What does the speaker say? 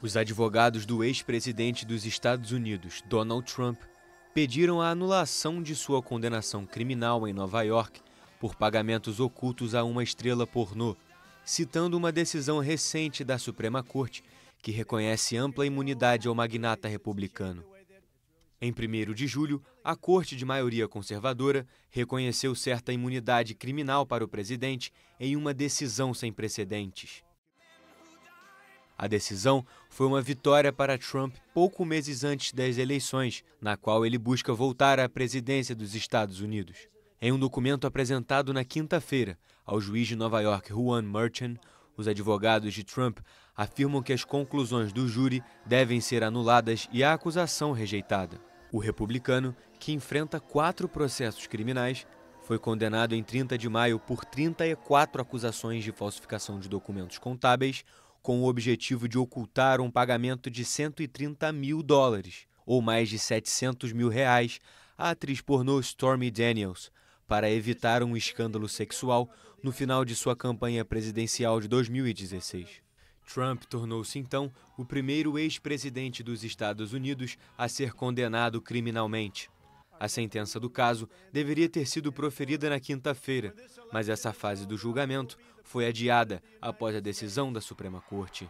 Os advogados do ex-presidente dos Estados Unidos, Donald Trump, pediram a anulação de sua condenação criminal em Nova York por pagamentos ocultos a uma estrela pornô, citando uma decisão recente da Suprema Corte que reconhece ampla imunidade ao magnata republicano. Em 1 de julho, a Corte de maioria conservadora reconheceu certa imunidade criminal para o presidente em uma decisão sem precedentes. A decisão foi uma vitória para Trump pouco meses antes das eleições, na qual ele busca voltar à presidência dos Estados Unidos. Em um documento apresentado na quinta-feira ao juiz de Nova York Juan Merchant, os advogados de Trump afirmam que as conclusões do júri devem ser anuladas e a acusação rejeitada. O republicano, que enfrenta quatro processos criminais, foi condenado em 30 de maio por 34 acusações de falsificação de documentos contábeis, com o objetivo de ocultar um pagamento de 130 mil dólares, ou mais de 700 mil reais, à atriz pornô Stormy Daniels, para evitar um escândalo sexual no final de sua campanha presidencial de 2016. Trump tornou-se então o primeiro ex-presidente dos Estados Unidos a ser condenado criminalmente. A sentença do caso deveria ter sido proferida na quinta-feira, mas essa fase do julgamento foi adiada após a decisão da Suprema Corte.